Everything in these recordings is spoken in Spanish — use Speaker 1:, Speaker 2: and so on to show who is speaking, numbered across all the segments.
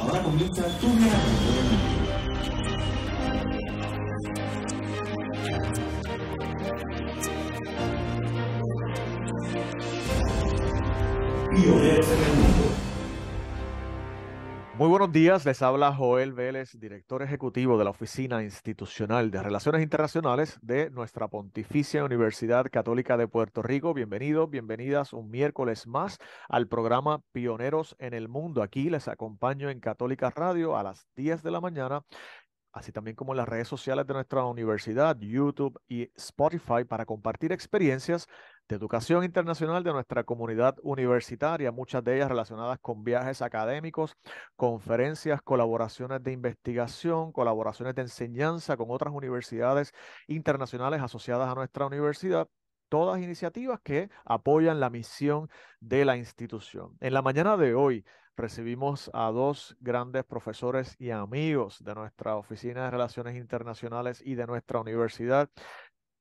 Speaker 1: Ahora comienza tu viaje.
Speaker 2: Pioneros en el mundo. Muy buenos días, les habla Joel Vélez, director ejecutivo de la Oficina Institucional de Relaciones Internacionales de nuestra Pontificia Universidad Católica de Puerto Rico. Bienvenidos, bienvenidas un miércoles más al programa Pioneros en el Mundo. Aquí les acompaño en Católica Radio a las 10 de la mañana así también como en las redes sociales de nuestra universidad, YouTube y Spotify, para compartir experiencias de educación internacional de nuestra comunidad universitaria, muchas de ellas relacionadas con viajes académicos, conferencias, colaboraciones de investigación, colaboraciones de enseñanza con otras universidades internacionales asociadas a nuestra universidad todas iniciativas que apoyan la misión de la institución. En la mañana de hoy recibimos a dos grandes profesores y amigos de nuestra Oficina de Relaciones Internacionales y de nuestra universidad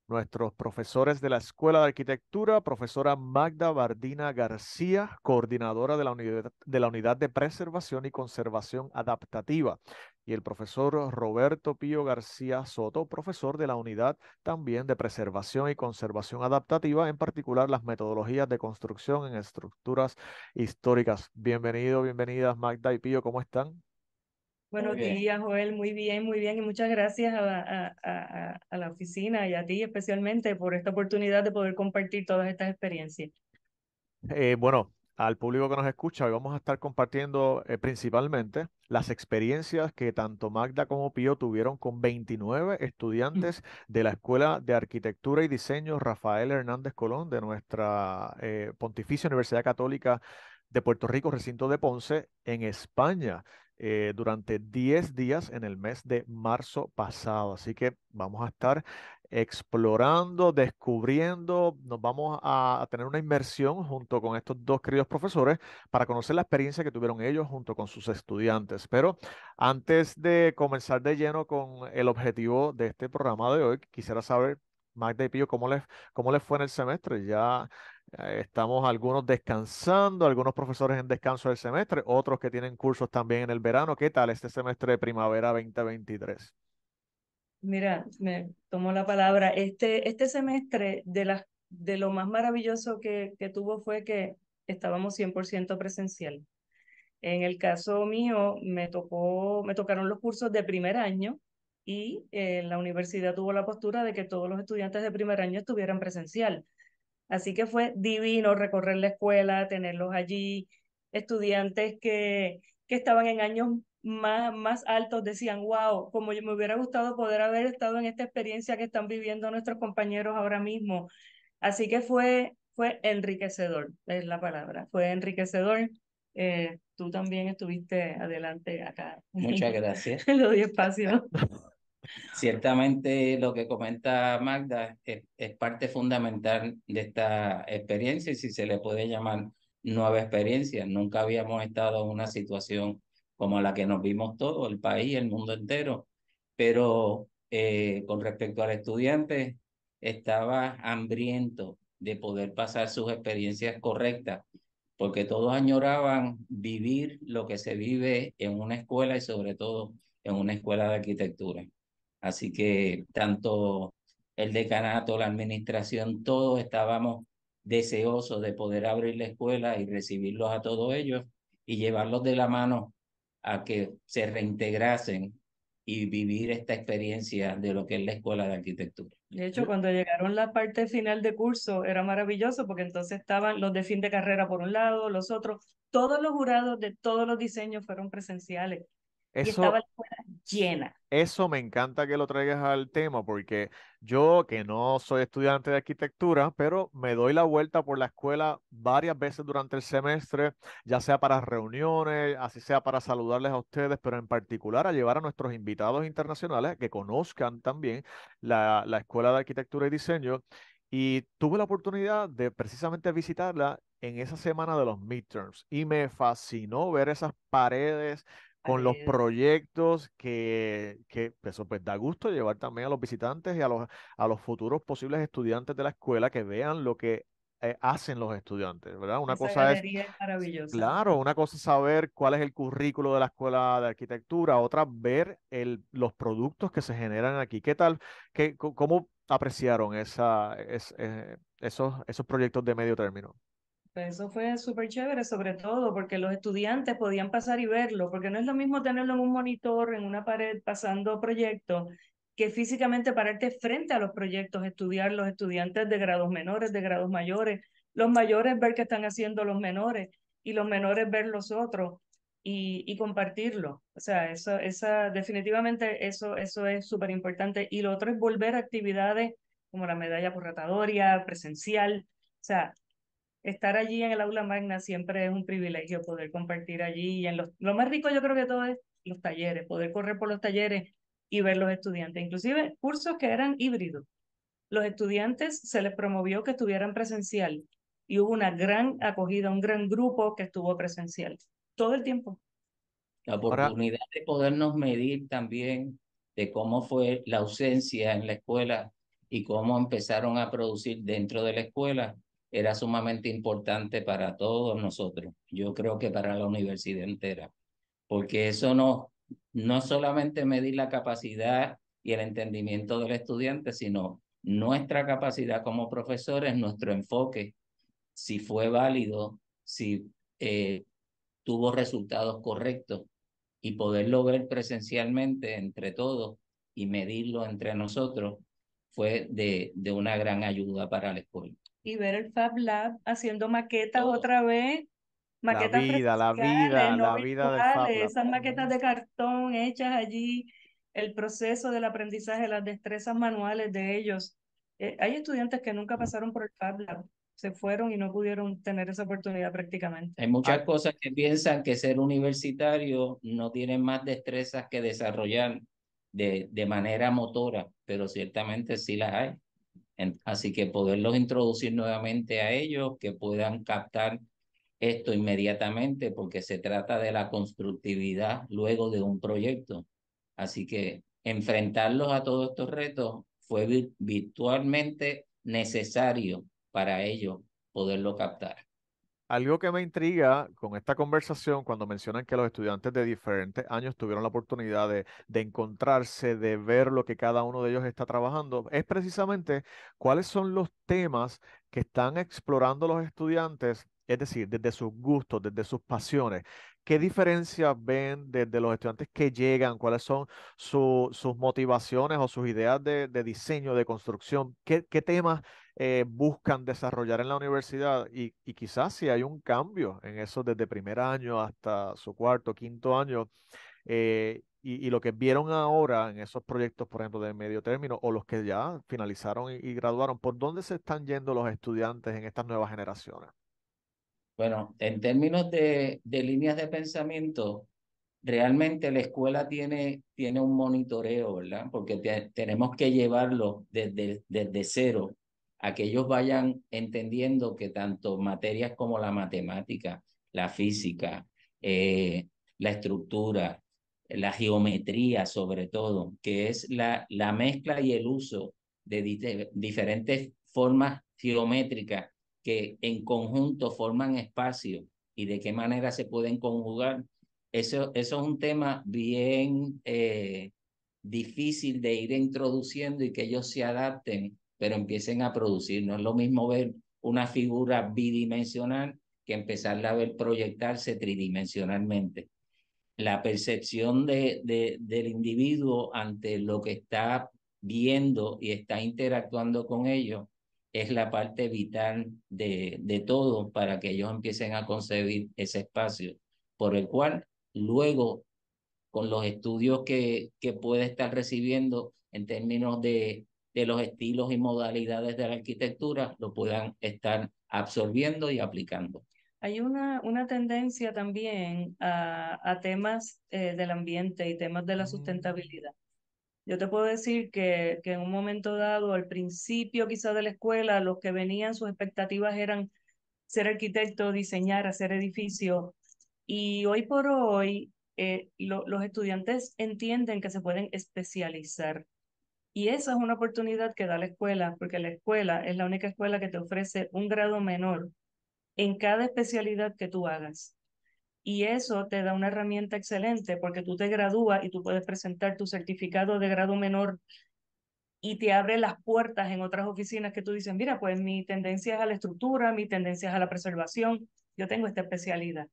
Speaker 2: nuestros profesores de la Escuela de Arquitectura, profesora Magda Bardina García, coordinadora de la, unidad, de la Unidad de Preservación y Conservación Adaptativa, y el profesor Roberto Pío García Soto, profesor de la Unidad también de Preservación y Conservación Adaptativa, en particular las metodologías de construcción en estructuras históricas. Bienvenido, bienvenidas Magda y Pío, ¿cómo están?
Speaker 3: Buenos días, Joel. Muy bien, muy bien. Y muchas gracias a, la oficina y a ti especialmente por esta oportunidad de poder compartir todas estas experiencias.
Speaker 2: Eh, bueno, al público que nos escucha, hoy vamos a estar compartiendo eh, principalmente las experiencias que tanto Magda como Pío tuvieron con 29 mm. estudiantes de la Escuela de Arquitectura y Diseño Rafael Hernández Colón de nuestra eh, Pontificia Universidad Católica de Puerto Rico, recinto de Ponce, en España. Eh, durante 10 días en el mes de marzo pasado. Así que vamos a estar explorando, descubriendo, nos vamos a, tener una inmersión junto con estos dos queridos profesores para conocer la experiencia que tuvieron ellos junto con sus estudiantes. Pero antes de comenzar de lleno con el objetivo de este programa de hoy, quisiera saber, Magda y Pío, cómo les, cómo les fue en el semestre. Ya eh, estamos algunos descansando, algunos profesores en descanso del semestre, otros que tienen cursos también en el verano. ¿Qué tal este semestre de primavera 2023?
Speaker 3: Mira, me tomo la palabra. Este, este semestre de, de lo más maravilloso que, que tuvo fue que estábamos 100% presencial. En el caso mío, me, tocó, me tocaron los cursos de primer año y eh, la universidad tuvo la postura de que todos los estudiantes de primer año estuvieran presencial Así que fue divino recorrer la escuela, tenerlos allí, estudiantes que, que estaban en años más, más altos decían, wow, como yo me hubiera gustado poder haber estado en esta experiencia que están viviendo nuestros compañeros ahora mismo. Así que fue, fue enriquecedor, es la palabra, fue enriquecedor. Eh, tú también estuviste adelante acá. Muchas
Speaker 1: gracias. Le doy espacio. Ciertamente lo que comenta Magda es, parte fundamental de esta experiencia y si se le puede llamar nueva experiencia. Nunca habíamos estado en una situación como la que nos vimos todo, el país, el mundo entero, pero eh, con respecto al estudiante, estaba hambriento de poder pasar sus experiencias correctas, porque todos añoraban vivir lo que se vive en una escuela y sobre todo en una escuela de arquitectura. Así que tanto el decanato, la administración, todos estábamos deseosos de poder abrir la escuela y recibirlos a todos ellos y llevarlos de la mano a que se reintegrasen y vivir esta experiencia de lo que es la escuela de arquitectura.
Speaker 3: De hecho, cuando llegaron la parte final de curso era maravilloso porque entonces estaban los de fin de carrera por un lado, los otros, todos los jurados de todos los diseños fueron presenciales eso, y estaba llena.
Speaker 2: Eso me encanta que lo traigas al tema, porque yo, que no soy estudiante de arquitectura, pero me doy la vuelta por la escuela varias veces durante el semestre, ya sea para reuniones, así sea para saludarles a ustedes, pero en particular a llevar a nuestros invitados internacionales que conozcan también la, la escuela de arquitectura y diseño. Y tuve la oportunidad de precisamente visitarla en esa semana de los midterms y me fascinó ver esas paredes con los proyectos que, pues, eso pues da gusto llevar también a los visitantes y a los, a los futuros posibles estudiantes de la escuela que vean lo que eh, hacen los estudiantes, ¿verdad? Una cosa es, claro, una cosa es saber cuál es el currículo de la escuela de arquitectura, otra ver el, los productos que se generan aquí. ¿Qué tal? Qué, ¿Cómo apreciaron esa, eh, esos, esos proyectos de medio término?
Speaker 3: eso fue súper chévere, sobre todo porque los estudiantes podían pasar y verlo, porque no es lo mismo tenerlo en un monitor, en una pared, pasando proyectos, que físicamente pararte frente a los proyectos, estudiar los estudiantes de grados menores, de grados mayores, los mayores ver qué están haciendo los menores y los menores ver los otros y, compartirlo. O sea, eso, esa, definitivamente eso, eso es súper importante. Y lo otro es volver a actividades como la medalla por presencial. O sea, estar allí en el aula magna siempre es un privilegio poder compartir allí. Y en los, lo más rico yo creo que todo es los talleres, poder correr por los talleres y ver los estudiantes, inclusive cursos que eran híbridos. Los estudiantes se les promovió que estuvieran presencial y hubo una gran acogida, un gran grupo que estuvo presencial todo el tiempo.
Speaker 1: La oportunidad de podernos medir también de cómo fue la ausencia en la escuela y cómo empezaron a producir dentro de la escuela era sumamente importante para todos nosotros, yo creo que para la universidad entera, porque eso no, no solamente medir la capacidad y el entendimiento del estudiante, sino nuestra capacidad como profesores, nuestro enfoque, si fue válido, si eh, tuvo resultados correctos y poderlo ver presencialmente entre todos y medirlo entre nosotros fue de, de una gran ayuda para la escuela
Speaker 3: y ver el Fab Lab haciendo maquetas oh. otra vez. Maquetas la vida, la vida, la vida del Fab Esas maquetas de cartón hechas allí, el proceso del aprendizaje, las destrezas manuales de ellos. Eh, hay estudiantes que nunca mm. pasaron por el Fab Lab, se fueron y no pudieron tener esa oportunidad prácticamente.
Speaker 1: Hay muchas cosas que piensan que ser universitario no tiene más destrezas que desarrollar de, de manera motora, pero ciertamente sí las hay así que poderlos introducir nuevamente a ellos, que puedan captar esto inmediatamente, porque se trata de la constructividad luego de un proyecto. Así que enfrentarlos a todos estos retos fue virtualmente necesario para ellos poderlo captar.
Speaker 2: Algo que me intriga con esta conversación cuando mencionan que los estudiantes de diferentes años tuvieron la oportunidad de, encontrarse, de ver lo que cada uno de ellos está trabajando, es precisamente cuáles son los temas que están explorando los estudiantes, es decir, desde sus gustos, desde sus pasiones, ¿Qué diferencias ven desde los estudiantes que llegan? ¿Cuáles son sus motivaciones o sus ideas de, diseño, de construcción? ¿Qué, temas eh, buscan desarrollar en la universidad? Y, quizás si hay un cambio en eso desde primer año hasta su cuarto, quinto año, eh, y, lo que vieron ahora en esos proyectos, por ejemplo, de medio término, o los que ya finalizaron y graduaron, ¿por dónde se están yendo los estudiantes en estas nuevas generaciones? Bueno, en términos de, líneas de pensamiento,
Speaker 1: realmente la escuela tiene, tiene un monitoreo, ¿verdad? Porque tenemos que llevarlo desde, desde cero a que ellos vayan entendiendo que tanto materias como la matemática, la física, eh, la estructura, la geometría sobre todo, que es la, la mezcla y el uso de diferentes formas geométricas que en conjunto forman espacio y de qué manera se pueden conjugar. Eso, eso es un tema bien eh, difícil de ir introduciendo y que ellos se adapten, pero empiecen a producir. No es lo mismo ver una figura bidimensional que empezarla a ver proyectarse tridimensionalmente. La percepción de, de, del individuo ante lo que está viendo y está interactuando con ellos es la parte vital de, todo para que ellos empiecen a concebir ese espacio, por el cual luego, con los estudios que, que puede estar recibiendo en términos de, los estilos y modalidades de la arquitectura, lo puedan estar absorbiendo y aplicando.
Speaker 3: Hay una, una tendencia también a, temas eh, del ambiente y temas de la mm. sustentabilidad. Yo te puedo decir que, que en un momento dado, al principio quizás de la escuela, los que venían, sus expectativas eran ser arquitecto, diseñar, hacer edificios. Y hoy por hoy, eh, los estudiantes entienden que se pueden especializar. Y esa es una oportunidad que da la escuela, porque la escuela es la única escuela que te ofrece un grado menor en cada especialidad que tú hagas y eso te da una herramienta excelente porque tú te gradúas y tú puedes presentar tu certificado de grado menor y te abre las puertas en otras oficinas que tú dices, mira, pues mi tendencia es a la estructura, mi tendencia es a la preservación, yo tengo esta especialidad.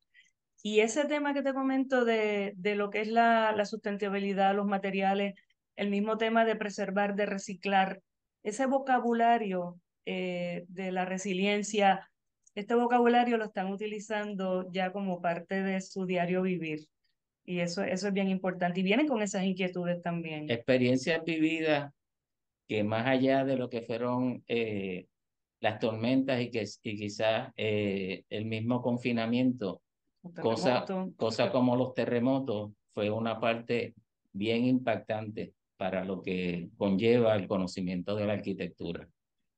Speaker 3: Y ese tema que te comento de, de lo que es la, la sustentabilidad, los materiales, el mismo tema de preservar, de reciclar, ese vocabulario eh, de la resiliencia, este vocabulario lo están utilizando ya como parte de su diario vivir. Y eso, eso es bien importante. Y vienen con esas inquietudes también.
Speaker 1: Experiencias vividas que más allá de lo que fueron eh, las tormentas y, que, y quizás eh, el mismo confinamiento, cosas cosa como los terremotos, fue una parte bien impactante para lo que conlleva el conocimiento de la arquitectura.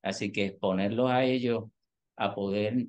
Speaker 1: Así que exponerlos a ellos a poder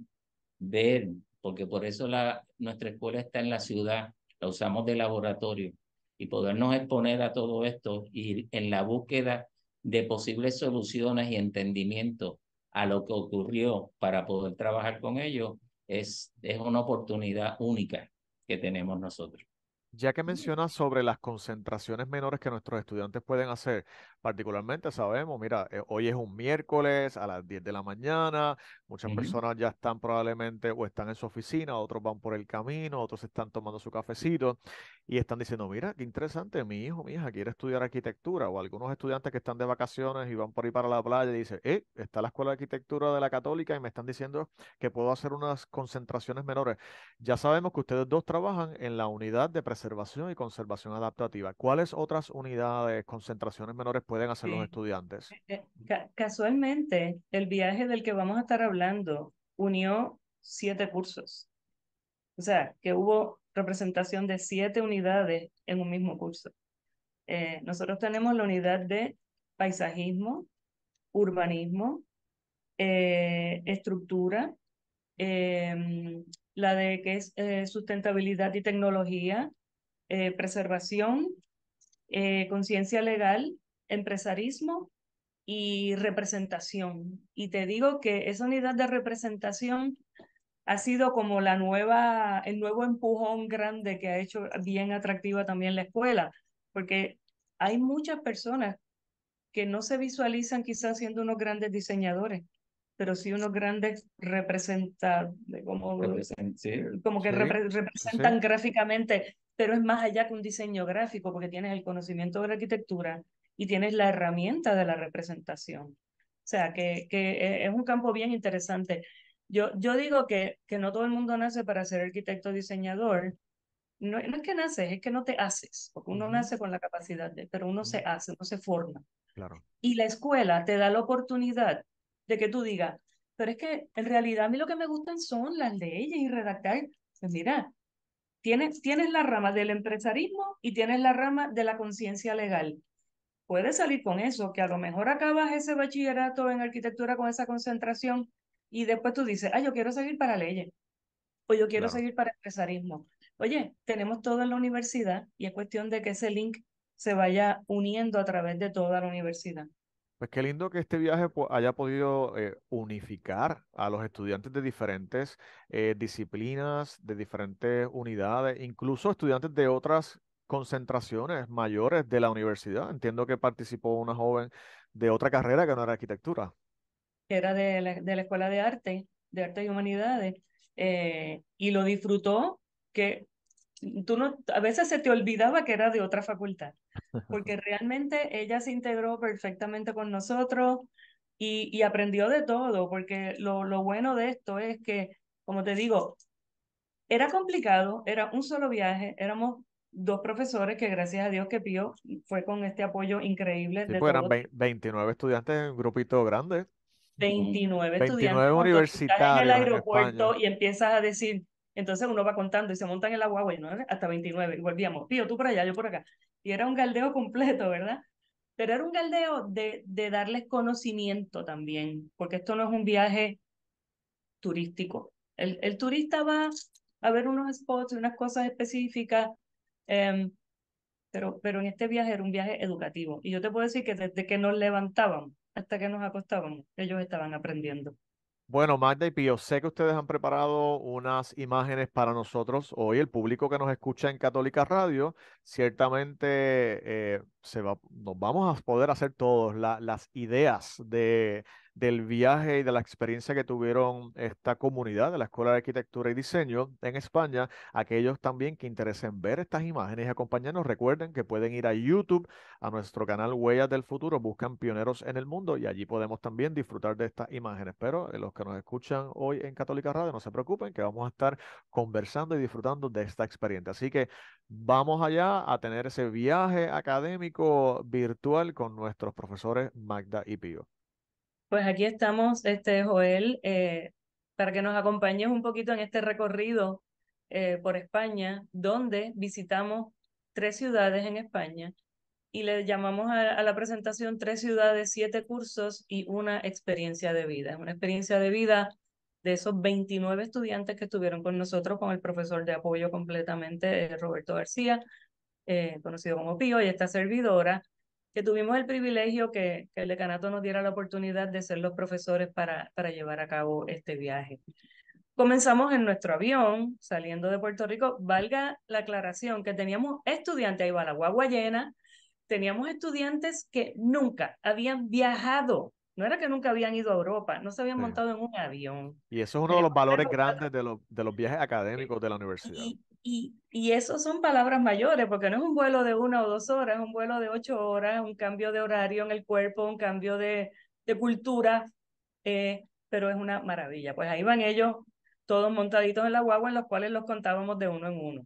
Speaker 1: ver, porque por eso la, nuestra escuela está en la ciudad, la usamos de laboratorio, y podernos exponer a todo esto y en la búsqueda de posibles soluciones y entendimiento a lo que ocurrió para poder trabajar con ellos es, es una oportunidad única que tenemos nosotros.
Speaker 2: Ya que mencionas sobre las concentraciones menores que nuestros estudiantes pueden hacer, particularmente sabemos, mira, eh, hoy es un miércoles a las 10 de la mañana, muchas personas ya están probablemente o están en su oficina, otros van por el camino, otros están tomando su cafecito y están diciendo, mira, qué interesante, mi hijo, mi hija quiere estudiar arquitectura o algunos estudiantes que están de vacaciones y van por ahí para la playa y dicen, eh, está la Escuela de Arquitectura de la Católica y me están diciendo que puedo hacer unas concentraciones menores. Ya sabemos que ustedes dos trabajan en la unidad de preservación y conservación adaptativa. ¿Cuáles otras unidades, concentraciones menores pueden hacer los estudiantes.
Speaker 3: Eh, eh, casualmente, el viaje del que vamos a estar hablando unió siete cursos. O sea, que hubo representación de siete unidades en un mismo curso. Eh, nosotros tenemos la unidad de paisajismo, urbanismo, estructura, em, la de que es sustentabilidad y tecnología, preservación, conciencia legal empresarismo y representación. Y te digo que esa unidad de representación ha sido como la nueva, el nuevo empujón grande que ha hecho bien atractiva también la escuela, porque hay muchas personas que no se visualizan quizás siendo unos grandes diseñadores, pero sí unos grandes representantes, como, que representan gráficamente, pero es más allá que un diseño gráfico, porque tienes el conocimiento de la arquitectura, y tienes la herramienta de la representación. O sea, que, que eh, es un campo bien interesante. Yo, yo digo que, que no todo el mundo nace para ser arquitecto diseñador. No, es que naces, es que no te haces, porque uno nace con la capacidad, de, pero uno se hace, uno se forma. Claro. Y la escuela te da la oportunidad de que tú digas, pero es que en realidad a mí lo que me gustan son las leyes y redactar. Pues mira, tienes, tienes la rama del empresarismo y tienes la rama de la conciencia legal puedes salir con eso, que a lo mejor acabas ese bachillerato en arquitectura con esa concentración y después tú dices, ah, yo quiero seguir para leyes o yo quiero seguir para empresarismo. Oye, tenemos todo en la universidad y es cuestión de que ese link se vaya uniendo a través de toda la universidad.
Speaker 2: Pues qué lindo que este viaje haya podido eh, unificar a los estudiantes de diferentes eh, disciplinas, de diferentes unidades, incluso estudiantes de otras concentraciones mayores de la universidad. Entiendo que participó una joven de otra carrera que no era arquitectura.
Speaker 3: era de la, Escuela de Arte, de Arte y Humanidades, eh, y lo disfrutó, que tú no, a veces se te olvidaba que era de otra facultad, porque realmente ella se integró perfectamente con nosotros y, aprendió de todo, porque lo, lo bueno de esto es que, como te digo, era complicado, era un solo viaje, éramos dos profesores que gracias a Dios que Pío fue con este apoyo increíble. de pues eran
Speaker 2: 29 estudiantes en un grupito grande.
Speaker 3: 29, 29 estudiantes. universitarios. En el aeropuerto y empiezas a decir, entonces uno va contando y se montan en la guagua y hasta 29 y volvíamos, Pío, tú por allá, yo por acá. Y era un galdeo completo, ¿verdad? Pero era un galdeo de, de darles conocimiento también, porque esto no es un viaje turístico. El, el turista va a ver unos spots, unas cosas específicas, Em, pero, pero en este viaje era un viaje educativo. Y yo te puedo decir que desde que nos levantábamos hasta que nos acostábamos, ellos estaban aprendiendo.
Speaker 2: Bueno, Magda y Pío, sé que ustedes han preparado unas imágenes para nosotros hoy, el público que nos escucha en Católica Radio. Ciertamente eh, se va, nos vamos a poder hacer todos la, las ideas de del viaje y de la experiencia que tuvieron esta comunidad de la Escuela de Arquitectura y Diseño en España. Aquellos también que interesen ver estas imágenes y acompañarnos, recuerden que pueden ir a YouTube, a nuestro canal Huellas del Futuro, buscan Pioneros en el Mundo y allí podemos también disfrutar de estas imágenes. Pero eh, los que nos escuchan hoy en Católica Radio, no se preocupen que vamos a estar conversando y disfrutando de esta experiencia. Así que vamos allá a tener ese viaje académico virtual con nuestros profesores Magda y Pío.
Speaker 3: Pues aquí estamos, este, Joel, eh, para que nos acompañes un poquito en este recorrido eh, por España, donde visitamos tres ciudades en España y le llamamos a, la presentación tres ciudades, siete cursos y una experiencia de vida. Una experiencia de vida de esos 29 estudiantes que estuvieron con nosotros, con el profesor de apoyo completamente, eh, Roberto García, conocido como Pío, y esta servidora que tuvimos el privilegio que, el decanato nos diera la oportunidad de ser los profesores para, para llevar a cabo este viaje. Comenzamos en nuestro avión, saliendo de Puerto Rico. Valga la aclaración que teníamos estudiantes, ahí va la guagua llena, teníamos estudiantes que nunca habían viajado no era que nunca habían ido a Europa, no se habían montado en un avión.
Speaker 2: Y eso es uno de los valores grandes de los, viajes académicos de la universidad.
Speaker 3: Y, eso son palabras mayores, porque no es un vuelo de una o dos horas, es un vuelo de ocho horas, un cambio de horario en el cuerpo, un cambio de, cultura, eh, pero es una maravilla. Pues ahí van ellos todos montaditos en la guagua, en los cuales los contábamos de uno en uno.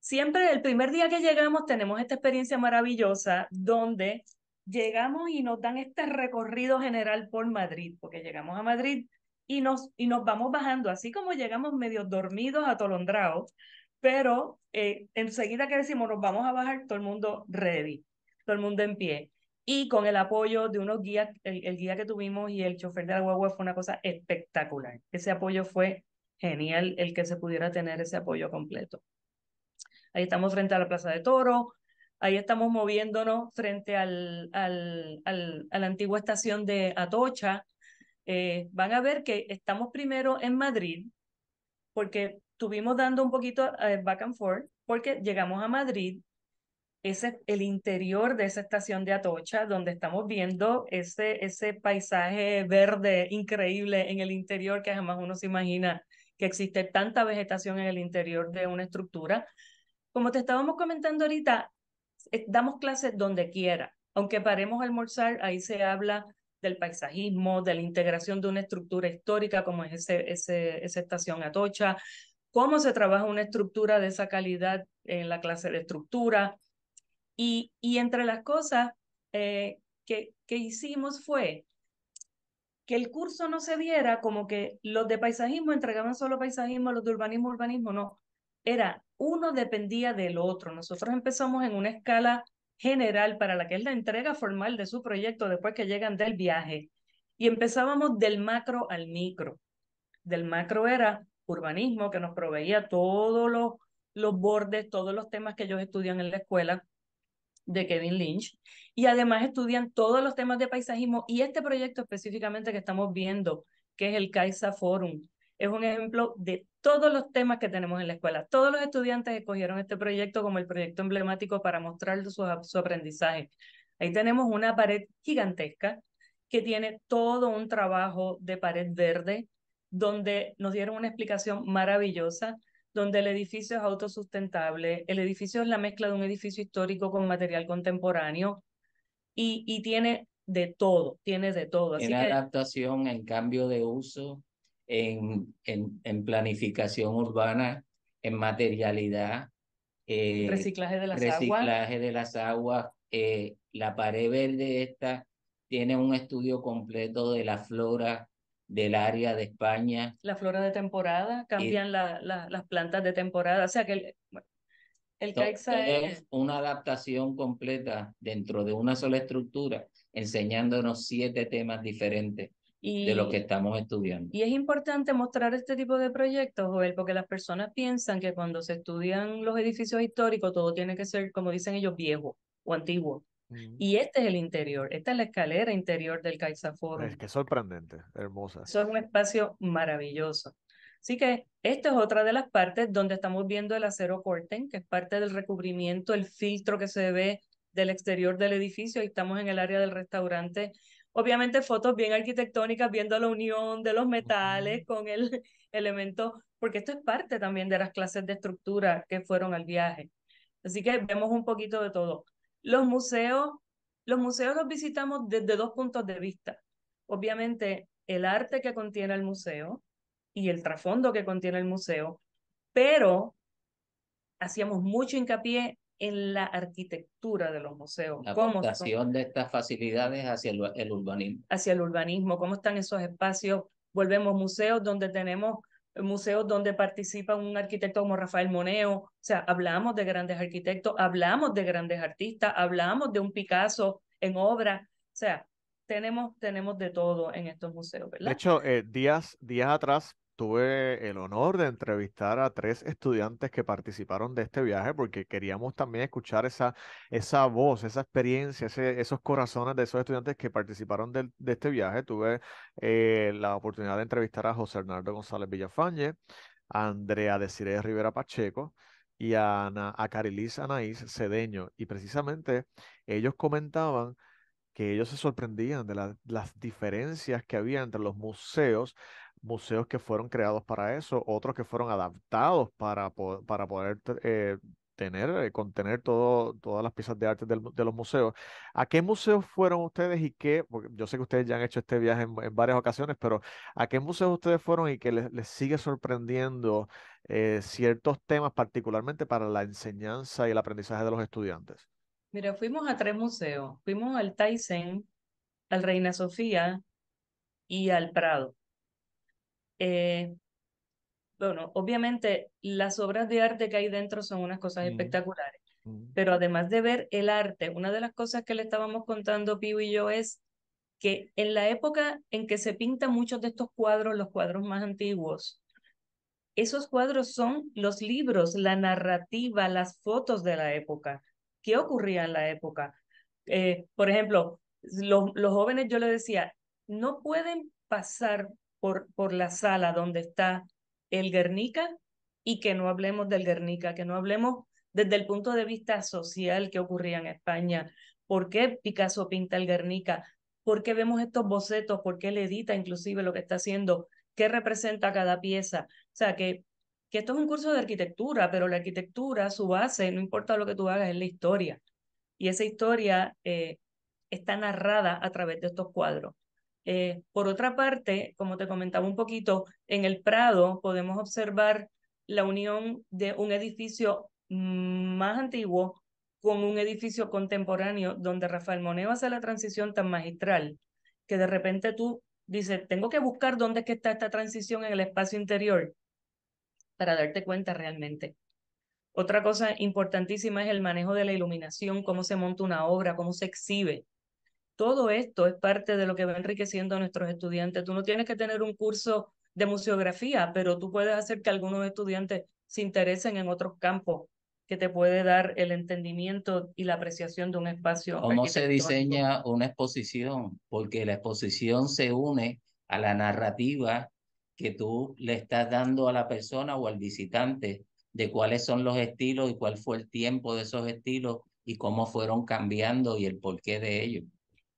Speaker 3: Siempre el primer día que llegamos tenemos esta experiencia maravillosa donde llegamos y nos dan este recorrido general por Madrid, porque llegamos a Madrid y nos, y nos vamos bajando, así como llegamos medio dormidos, a Tolondrao, pero eh, enseguida que decimos nos vamos a bajar, todo el mundo ready, todo el mundo en pie. Y con el apoyo de unos guías, el, el guía que tuvimos y el chofer de la guagua fue una cosa espectacular. Ese apoyo fue genial, el que se pudiera tener ese apoyo completo. Ahí estamos frente a la Plaza de Toro, Ahí estamos moviéndonos frente al, al, al, a la antigua estación de Atocha. Eh, van a ver que estamos primero en Madrid, porque estuvimos dando un poquito eh, back and forth, porque llegamos a Madrid, ese es el interior de esa estación de Atocha, donde estamos viendo ese, ese paisaje verde increíble en el interior que jamás uno se imagina que existe tanta vegetación en el interior de una estructura. Como te estábamos comentando ahorita, eh, damos clases donde quiera. Aunque paremos a almorzar, ahí se habla del paisajismo, de la integración de una estructura histórica como es ese, ese, esa estación Atocha, cómo se trabaja una estructura de esa calidad en la clase de estructura. Y, entre las cosas eh, que, que hicimos fue que el curso no se viera como que los de paisajismo entregaban solo paisajismo, los de urbanismo, urbanismo, no era uno dependía del otro. Nosotros empezamos en una escala general para la que es la entrega formal de su proyecto después que llegan del viaje. Y empezábamos del macro al micro. Del macro era urbanismo, que nos proveía todos los, los bordes, todos los temas que ellos estudian en la escuela de Kevin Lynch. Y además estudian todos los temas de paisajismo y este proyecto específicamente que estamos viendo, que es el CAISA Forum, es un ejemplo de todos los temas que tenemos en la escuela. Todos los estudiantes escogieron este proyecto como el proyecto emblemático para mostrar su, aprendizaje. Ahí tenemos una pared gigantesca que tiene todo un trabajo de pared verde, donde nos dieron una explicación maravillosa, donde el edificio es autosustentable, el edificio es la mezcla de un edificio histórico con material contemporáneo y, tiene de todo, tiene de todo. En
Speaker 1: adaptación en cambio de uso en, en, en planificación urbana, en materialidad, eh, reciclaje
Speaker 3: de las reciclaje aguas,
Speaker 1: de las aguas eh, la pared verde esta tiene un estudio completo de la flora del área de España. La flora
Speaker 3: de temporada, cambian la, las plantas de temporada, o sea que el, es...
Speaker 1: una adaptación completa dentro de una sola estructura, enseñándonos siete temas diferentes de lo que estamos estudiando.
Speaker 3: Y es importante mostrar este tipo de proyectos, Joel, porque las personas piensan que cuando se estudian los edificios históricos todo tiene que ser, como dicen ellos, viejo o antiguo. Y este es el interior, esta es la escalera interior del Caixa Forum. Es
Speaker 2: que sorprendente, hermosa. es
Speaker 3: un espacio maravilloso. Así que esta es otra de las partes donde estamos viendo el acero corten, que es parte del recubrimiento, el filtro que se ve del exterior del edificio. y Estamos en el área del restaurante obviamente fotos bien arquitectónicas, viendo la unión de los metales con el elemento, porque esto es parte también de las clases de estructura que fueron al viaje. Así que vemos un poquito de todo. Los museos, los museos los visitamos desde dos puntos de vista. Obviamente, el arte que contiene el museo y el trasfondo que contiene el museo, pero hacíamos mucho hincapié en la arquitectura de los museos. La están
Speaker 1: de estas facilidades hacia el, urbanismo.
Speaker 3: Hacia el urbanismo, cómo están esos espacios. Volvemos museos donde tenemos museos donde participa un arquitecto como Rafael Moneo, o sea, hablamos de grandes arquitectos, hablamos de grandes artistas, hablamos de un Picasso en obra, o sea, tenemos, tenemos de todo en estos museos, ¿verdad? De
Speaker 2: hecho, eh, días, días atrás tuve el honor de entrevistar a tres estudiantes que participaron de este viaje porque queríamos también escuchar esa, esa voz, esa experiencia, esos corazones de esos estudiantes que participaron de, este viaje. Tuve eh, la oportunidad de entrevistar a José Hernando González Villafañe, a Andrea Desiree Rivera Pacheco y a, Ana, Carilis Anaís Cedeño. Y precisamente ellos comentaban que ellos se sorprendían de las diferencias que había entre los museos museos que fueron creados para eso, otros que fueron adaptados para, para poder eh, tener, eh, contener todas las piezas de arte de los museos. ¿A qué museos fueron ustedes y qué? Porque yo sé que ustedes ya han hecho este viaje en, varias ocasiones, pero ¿a qué museos ustedes fueron y que les, sigue sorprendiendo eh, ciertos temas, particularmente para la enseñanza y el aprendizaje de los estudiantes?
Speaker 3: Mira, fuimos a tres museos. Fuimos al Tyson, al Reina Sofía y al Prado. Eh, bueno, obviamente las obras de arte que hay dentro son unas cosas mm, espectaculares, mm. pero además de ver el arte, una de las cosas que le estábamos contando Pío y yo es que en la época en que se pintan muchos de estos cuadros, los cuadros más antiguos, esos cuadros son los libros, la narrativa, las fotos de la época. ¿Qué ocurría en la época? Eh, por ejemplo, los, los jóvenes yo le decía, no pueden pasar por, la sala donde está el Guernica y que no hablemos del Guernica, que no hablemos desde el punto de vista social que ocurría en España. ¿Por qué Picasso pinta el Guernica? ¿Por qué vemos estos bocetos? ¿Por qué le edita inclusive lo que está haciendo? ¿Qué representa cada pieza? O sea, que, que esto es un curso de arquitectura, pero la arquitectura, su base, no importa lo que tú hagas, es la historia. Y esa historia eh, está narrada a través de estos cuadros. Eh, por otra parte, como te comentaba un poquito, en el Prado podemos observar la unión de un edificio más antiguo con un edificio contemporáneo donde Rafael Moneo hace la transición tan magistral que de repente tú dices, tengo que buscar dónde está esta transición en el espacio interior para darte cuenta realmente. Otra cosa importantísima es el manejo de la iluminación, cómo se monta una obra, cómo se exhibe. Todo esto es parte de lo que va enriqueciendo a nuestros estudiantes. Tú no tienes que tener un curso de museografía, pero tú puedes hacer que algunos estudiantes se interesen en otros campos que te puede dar el entendimiento y la apreciación de un espacio. ¿Cómo se diseña
Speaker 1: una exposición? Porque la exposición se une a la narrativa que tú le estás dando a la persona o al visitante de cuáles son los estilos y cuál fue el tiempo de esos estilos y cómo fueron cambiando y el porqué de ellos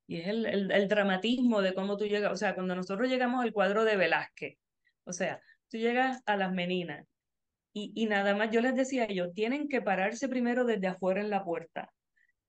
Speaker 3: y es el, el, dramatismo de cómo tú llegas, o sea, cuando nosotros llegamos al cuadro de Velázquez, o sea, tú llegas a las meninas y, nada más yo les decía ellos, tienen que pararse primero desde afuera en la puerta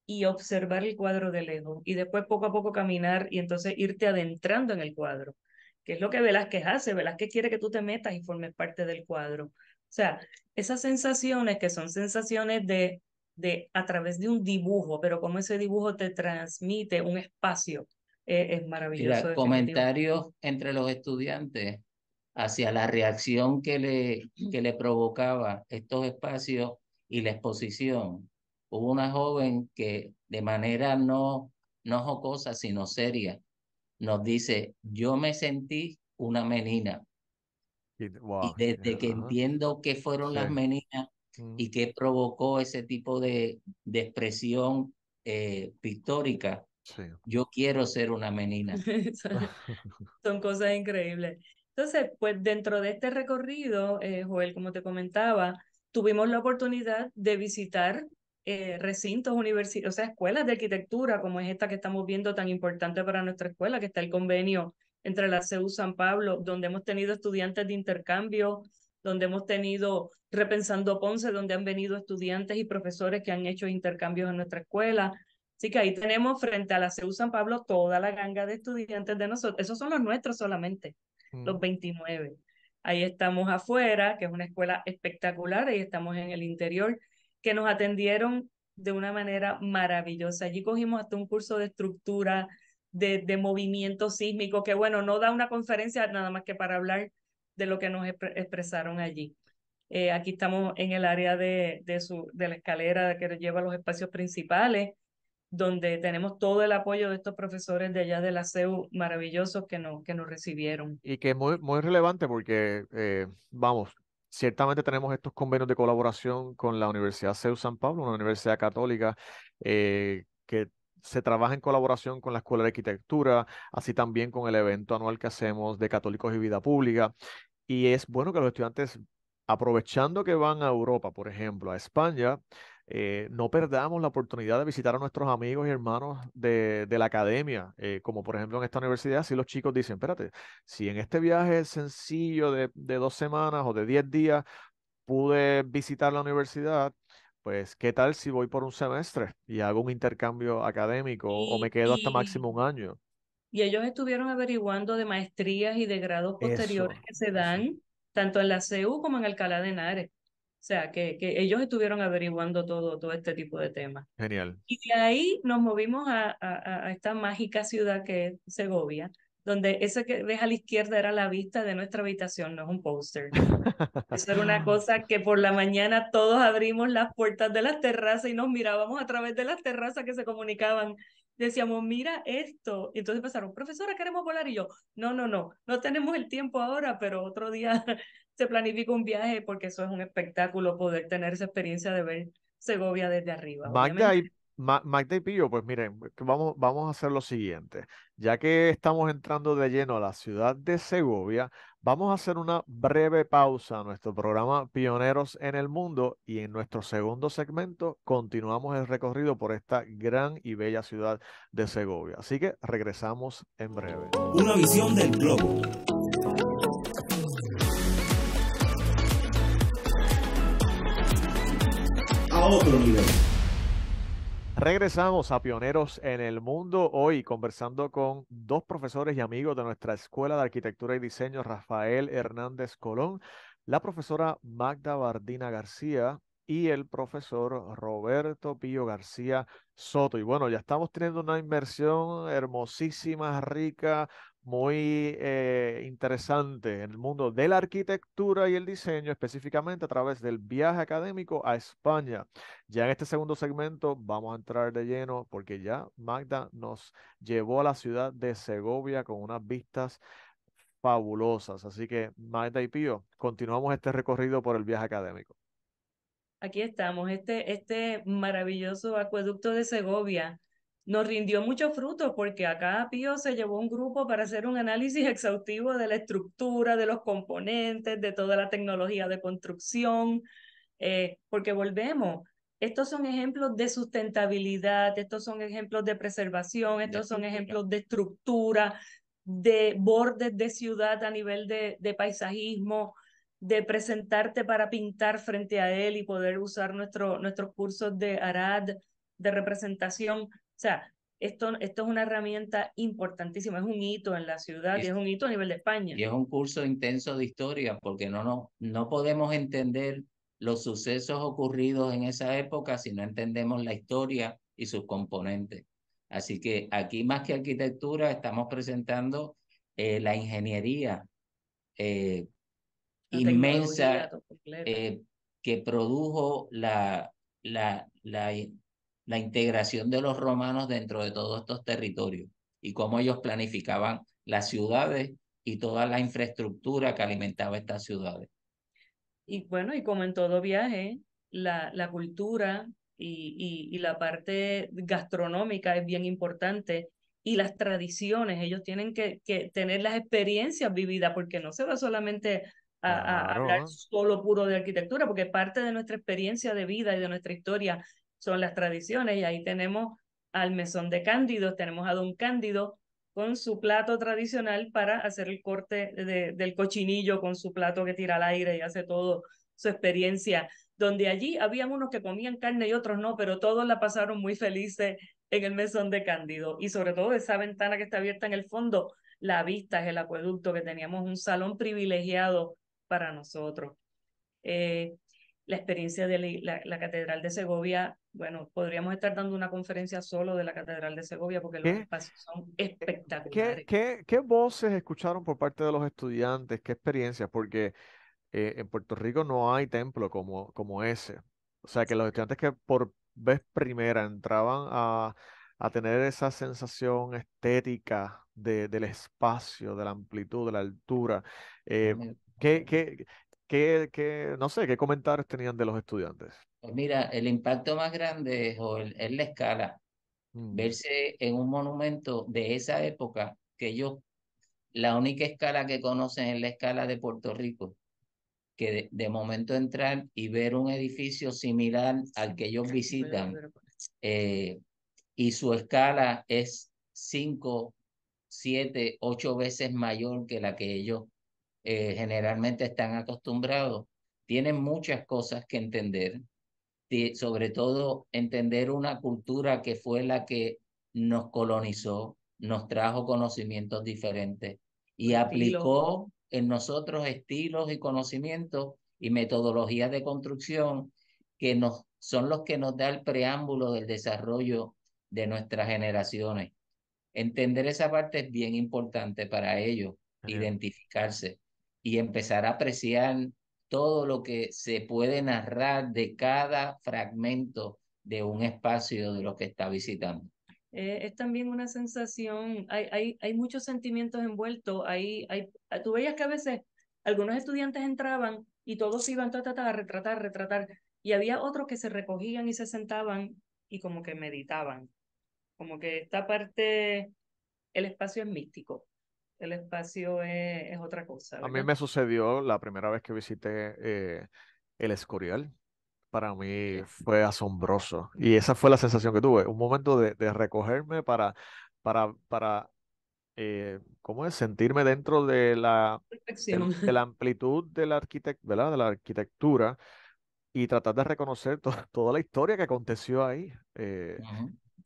Speaker 3: y observar el cuadro de lejos y después poco a poco caminar y entonces irte adentrando en el cuadro, que es lo que Velázquez hace, Velázquez quiere que tú te metas y formes parte del cuadro. O sea, esas sensaciones que son sensaciones de de, a través de un dibujo, pero como ese dibujo te transmite un espacio, eh, es maravilloso. los comentarios
Speaker 1: entre los estudiantes hacia la reacción que le, que le provocaba estos espacios y la exposición. Hubo una joven que de manera no, no jocosa, sino seria, nos dice, yo me sentí una menina. Y desde que entiendo que fueron las meninas, y mm. que provocó ese tipo de, expresión eh, pictórica. Yo quiero ser una menina.
Speaker 3: Son cosas increíbles. Entonces, pues dentro de este recorrido, eh, Joel, como te comentaba, tuvimos la oportunidad de visitar eh, recintos universitarios, o sea, escuelas de arquitectura, como es esta que estamos viendo tan importante para nuestra escuela, que está el convenio entre la CEU San Pablo, donde hemos tenido estudiantes de intercambio donde hemos tenido Repensando Ponce, donde han venido estudiantes y profesores que han hecho intercambios en nuestra escuela. Así que ahí tenemos frente a la CEU San Pablo toda la ganga de estudiantes de nosotros. Esos son los nuestros solamente, mm. los 29. Ahí estamos afuera, que es una escuela espectacular, ahí estamos en el interior, que nos atendieron de una manera maravillosa. Allí cogimos hasta un curso de estructura, de, de movimiento sísmico, que bueno, no da una conferencia nada más que para hablar de lo que nos expresaron allí. Eh, aquí estamos en el área de, de, su, de la escalera que lleva a los espacios principales, donde tenemos todo el apoyo de estos profesores de allá de la CEU maravillosos que nos, que nos recibieron.
Speaker 2: Y que es muy, muy relevante porque, eh, vamos, ciertamente tenemos estos convenios de colaboración con la Universidad CEU San Pablo, una universidad católica eh, que se trabaja en colaboración con la Escuela de Arquitectura, así también con el evento anual que hacemos de Católicos y Vida Pública. Y es bueno que los estudiantes, aprovechando que van a Europa, por ejemplo, a España, eh, no perdamos la oportunidad de visitar a nuestros amigos y hermanos de, la academia, eh, como por ejemplo en esta universidad, si los chicos dicen, espérate, si en este viaje sencillo de, dos semanas o de diez días pude visitar la universidad, pues qué tal si voy por un semestre y hago un intercambio académico o me quedo hasta máximo un año
Speaker 3: y ellos estuvieron averiguando de maestrías y de grados posteriores que se dan tanto en la CEU como en Alcalá de Henares. O sea, que, que, ellos estuvieron averiguando todo, todo este tipo de temas. Genial. Y de ahí nos movimos a, a, a esta mágica ciudad que es Segovia, donde ese que ves a la izquierda era la vista de nuestra habitación, no es un póster. Eso era una cosa que por la mañana todos abrimos las puertas de las terrazas y nos mirábamos a través de las terrazas que se comunicaban decíamos, mira esto. Y entonces empezaron, profesora, queremos volar. Y yo, no, no, no, no tenemos el tiempo ahora, pero otro día se planifica un viaje porque eso es un espectáculo poder tener esa experiencia de ver Segovia desde arriba.
Speaker 2: Magda y, Pillo, pues miren, vamos, vamos a hacer lo siguiente. Ya que estamos entrando de lleno a la ciudad de Segovia, Vamos a hacer una breve pausa a nuestro programa Pioneros en el Mundo y en nuestro segundo segmento continuamos el recorrido por esta gran y bella ciudad de Segovia. Así que regresamos en breve.
Speaker 1: Una visión del globo. A otro nivel.
Speaker 2: Regresamos a Pioneros en el Mundo hoy conversando con dos profesores y amigos de nuestra Escuela de Arquitectura y Diseño, Rafael Hernández Colón, la profesora Magda Bardina García y el profesor Roberto Pío García Soto. Y bueno, ya estamos teniendo una inmersión hermosísima, rica, muy eh, interesante en el mundo de la arquitectura y el diseño, específicamente a través del viaje académico a España. Ya en este segundo segmento vamos a entrar de lleno porque ya Magda nos llevó a la ciudad de Segovia con unas vistas fabulosas. Así que Magda y Pío, continuamos este recorrido por el viaje académico.
Speaker 3: Aquí estamos, este, este maravilloso acueducto de Segovia nos rindió mucho frutos porque acá pío se llevó un grupo para hacer un análisis exhaustivo de la estructura, de los componentes, de toda la tecnología de construcción, eh, porque volvemos. Estos son ejemplos de sustentabilidad, estos son ejemplos de preservación, estos son ejemplos de estructura, de bordes de ciudad a nivel de, paisajismo, de presentarte para pintar frente a él y poder usar nuestro, nuestros cursos de ARAD, de representación. O sea, esto, esto es una herramienta importantísima, es un hito en la ciudad y es un
Speaker 1: hito a nivel de España. Y es un curso intenso de historia porque no, no, podemos entender los sucesos ocurridos en esa época si no entendemos la historia y sus componentes. Así que aquí más que arquitectura estamos presentando eh, la ingeniería eh, inmensa eh, que produjo la, la, la, la integración de los romanos dentro de todos estos territorios y cómo ellos planificaban las ciudades y toda la infraestructura que alimentaba estas ciudades.
Speaker 3: Y bueno, y como en todo viaje, la, la cultura y, y, la parte gastronómica es bien importante y las tradiciones, ellos tienen que, que tener las experiencias vividas porque no se va solamente a, a, hablar solo puro de arquitectura, porque parte de nuestra experiencia de vida y de nuestra historia son las tradiciones y ahí tenemos al mesón de Cándido, tenemos a don Cándido con su plato tradicional para hacer el corte del cochinillo con su plato que tira al aire y hace todo su experiencia, donde allí había unos que comían carne y otros no, pero todos la pasaron muy felices en el mesón de Cándido y sobre todo esa ventana que está abierta en el fondo, la vista es el acueducto, que teníamos un salón privilegiado para nosotros. Eh, la experiencia de la, Catedral de Segovia. Bueno, podríamos estar dando una conferencia solo de la Catedral de Segovia porque los espacios son espectaculares.
Speaker 2: ¿Qué, voces escucharon por parte de los estudiantes? ¿Qué experiencias? Porque eh, en Puerto Rico no hay templo como, como ese. O sea, que los estudiantes que por vez primera entraban a, tener esa sensación estética del espacio, de la amplitud, de la altura. Eh, qué ¿Qué, no sé, qué comentarios tenían de los estudiantes? Pues
Speaker 1: mira, el impacto más grande, es la escala. Mm. Verse en un monumento de esa época, que ellos, la única escala que conocen es la escala de Puerto Rico, que de, momento entrar y ver un edificio similar al que ellos visitan, eh, y su escala es cinco, siete, ocho veces mayor que la que ellos eh, generalmente están acostumbrados, tienen muchas cosas que entender, sobre todo entender una cultura que fue la que nos colonizó, nos trajo conocimientos diferentes y aplicó en nosotros estilos y conocimientos y metodologías de construcción que nos, son los que nos da el preámbulo del desarrollo de nuestras generaciones. Entender esa parte es bien importante para ellos, identificarse y empezar a apreciar todo lo que se puede narrar de cada fragmento de un espacio de lo que está visitando.
Speaker 3: Eh, es también una sensación, hay, hay, hay muchos sentimientos envueltos, ahí hay, ah, tú veías que a veces algunos estudiantes entraban y todos iban a a retratar, retratar, y había otros que se recogían y se sentaban y como que meditaban, como que esta parte, el espacio es místico el espacio es, otra cosa. A mí me
Speaker 2: sucedió la primera vez que visité eh, el Escorial. Para mí fue asombroso. Y esa fue la sensación que tuve. Un momento de, recogerme para, para, para eh, ¿cómo es? Sentirme dentro de la, de, la amplitud de la, de la arquitectura y tratar de reconocer toda la historia que aconteció ahí. Eh,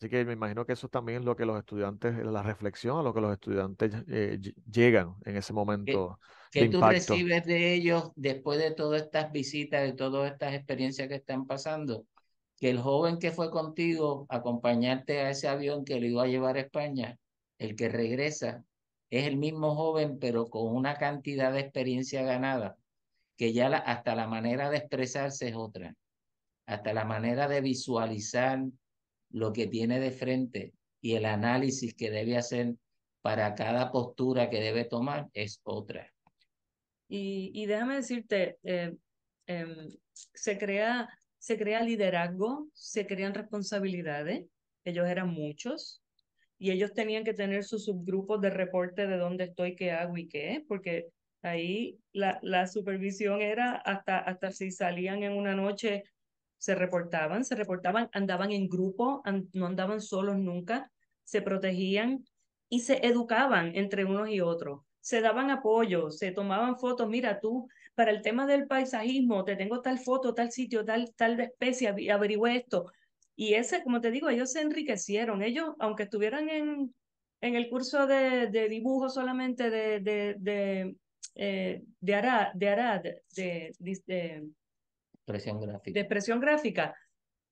Speaker 2: Así que me imagino que eso también es lo que los estudiantes, la reflexión a lo que los estudiantes eh, llegan en ese momento. ¿Qué, tú recibes
Speaker 1: de ellos después de todas estas visitas, de todas estas experiencias que están pasando? Que el joven que fue contigo a acompañarte a ese avión que le iba a llevar a España, el que regresa, es el mismo joven, pero con una cantidad de experiencia ganada, que ya hasta la manera de expresarse es otra, hasta la manera de visualizar lo que tiene de frente y el análisis que debe hacer para cada postura que debe tomar es otra.
Speaker 3: Y, déjame decirte, eh, em, se, crea, se crea liderazgo, se crean responsabilidades, ellos eran muchos, y ellos tenían que tener sus subgrupos de reporte de dónde estoy, qué hago y qué, porque ahí la, la supervisión era hasta, hasta si salían en una noche se reportaban, se reportaban, andaban en grupo, no andaban solos nunca, se protegían y se educaban entre unos y otros, se daban apoyo, se tomaban fotos, mira tú, para el tema del paisajismo, te tengo tal foto, tal sitio, tal, tal especie, averigüe esto. Y ese, como te digo, ellos se enriquecieron, ellos, aunque estuvieran en, en el curso de, de dibujo solamente de, de, de, eh, de Arad, de, Arad de, de
Speaker 1: Expresión gráfica. De
Speaker 3: expresión gráfica.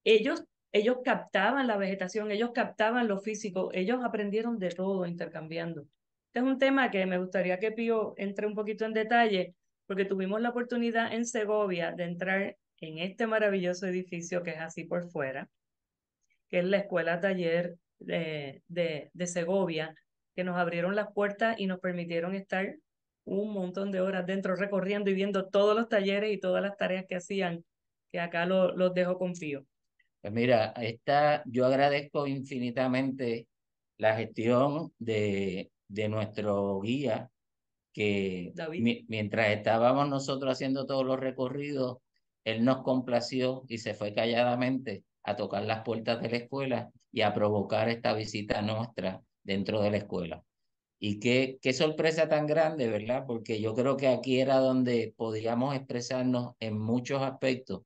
Speaker 3: Ellos, ellos captaban la vegetación, ellos captaban lo físico, ellos aprendieron de todo intercambiando. Este es un tema que me gustaría que Pío entre un poquito en detalle, porque tuvimos la oportunidad en Segovia de entrar en este maravilloso edificio que es así por fuera, que es la escuela taller de, de, de Segovia, que nos abrieron las puertas y nos permitieron estar un montón de horas dentro recorriendo y viendo todos los talleres y todas las tareas que hacían, que acá los dejo confío.
Speaker 1: Pues mira, esta, yo agradezco infinitamente la gestión de, de nuestro guía, que mientras estábamos nosotros haciendo todos los recorridos, él nos complació y se fue calladamente a tocar las puertas de la escuela y a provocar esta visita nuestra dentro de la escuela. Y qué, qué sorpresa tan grande, ¿verdad? Porque yo creo que aquí era donde podíamos expresarnos en muchos aspectos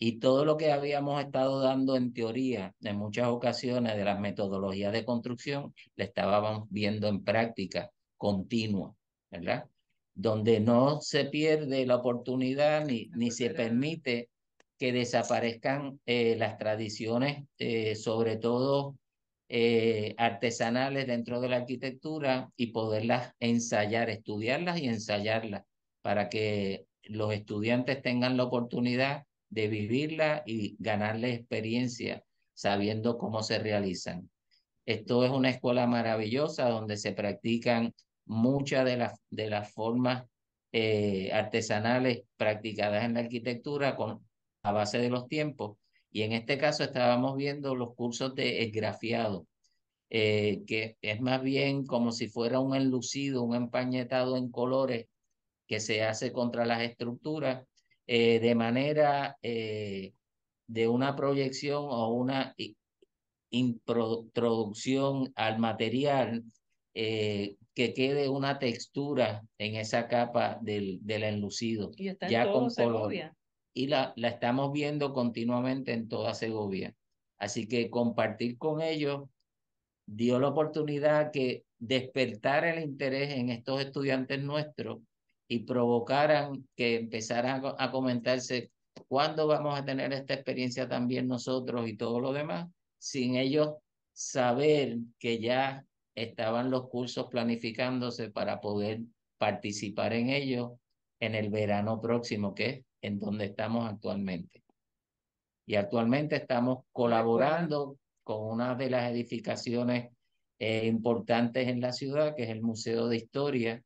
Speaker 1: y todo lo que habíamos estado dando en teoría en muchas ocasiones de las metodologías de construcción, la estábamos viendo en práctica continua, ¿verdad? Donde no se pierde la oportunidad ni, ni se permite que desaparezcan eh, las tradiciones, eh, sobre todo eh, artesanales dentro de la arquitectura y poderlas ensayar, estudiarlas y ensayarlas para que los estudiantes tengan la oportunidad de vivirla y ganarle experiencia sabiendo cómo se realizan. Esto es una escuela maravillosa donde se practican muchas de las, de las formas eh, artesanales practicadas en la arquitectura con, a base de los tiempos y en este caso estábamos viendo los cursos de esgrafiado, eh, que es más bien como si fuera un enlucido, un empañetado en colores que se hace contra las estructuras eh, de manera eh, de una proyección o una introducción al material que quede una textura en esa capa del, del enlucido, ya con color y la, la estamos viendo continuamente en toda Segovia. Así que compartir con ellos dio la oportunidad que despertar el interés en estos estudiantes nuestros y provocaran que empezaran a, comentarse cuándo vamos a tener esta experiencia también nosotros y todo lo demás, sin ellos saber que ya estaban los cursos planificándose para poder participar en ellos en el verano próximo, que en donde estamos actualmente. Y actualmente estamos colaborando con una de las edificaciones eh, importantes en la ciudad, que es el Museo de Historia,